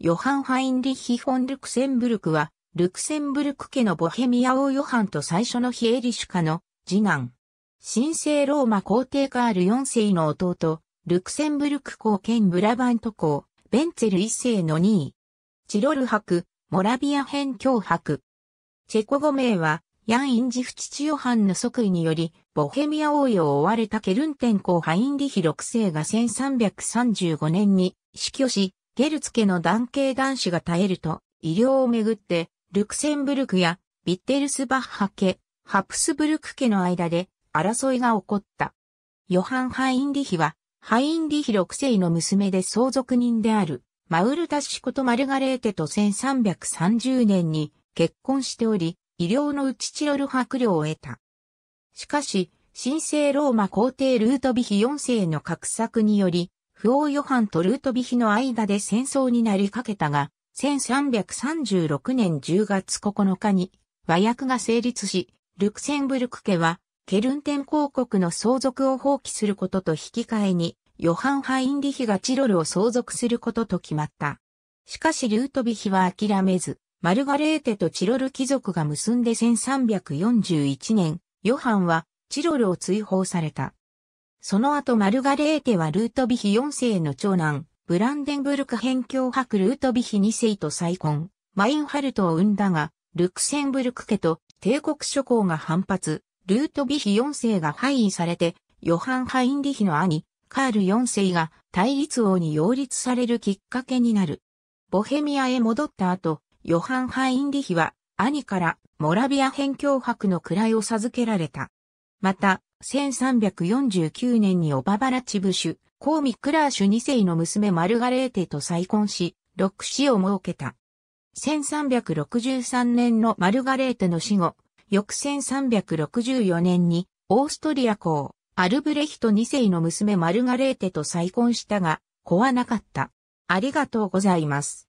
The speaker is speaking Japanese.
ヨハン・ハインリヒ・フォン・ルクセンブルクは、ルクセンブルク家のボヘミア王ヨハンと最初のヒエリシュカの次男。神聖ローマ皇帝カール4世の弟、ルクセンブルク公兼ブラバント公、ベンツェル1世の2位。チロル伯、モラビア編境伯。チェコ語名は、ヤン・インジフ父ヨハンの即位により、ボヘミア王与を追われたケルンテン公ハインリヒ6世が1335年に死去し、ゲルツ家の男系男子が絶えると、医療をめぐって、ルクセンブルクやビッテルスバッハ家、ハプスブルク家の間で争いが起こった。ヨハン・ハインリヒは、ハインリヒ6世の娘で相続人である、マウルタシコとマルガレーテと1330年に結婚しており、医療のうちチロル迫領を得た。しかし、神聖ローマ皇帝ルートビヒ4世の画策により、不王ヨハンとルートビヒの間で戦争になりかけたが、1336年10月9日に和訳が成立し、ルクセンブルク家は、ケルンテン公国の相続を放棄することと引き換えに、ヨハン・ハインリヒがチロルを相続することと決まった。しかしルートビヒは諦めず、マルガレーテとチロル貴族が結んで1341年、ヨハンはチロルを追放された。その後マルガレーテはルートビヒ4世の長男、ブランデンブルク辺境博ルートビヒ2世と再婚、マインハルトを生んだが、ルクセンブルク家と帝国諸侯が反発、ルートビヒ4世が廃位されて、ヨハン・ハインリヒの兄、カール4世が対立王に擁立されるきっかけになる。ボヘミアへ戻った後、ヨハン・ハインリヒは兄からモラビア辺境博の位を授けられた。また、1349年にオババラチブシュ、コーミ・クラーシュ2世の娘マルガレーテと再婚し、6子を設けた。1363年のマルガレーテの死後、翌1364年にオーストリア公、アルブレヒト2世の娘マルガレーテと再婚したが、子はなかった。ありがとうございます。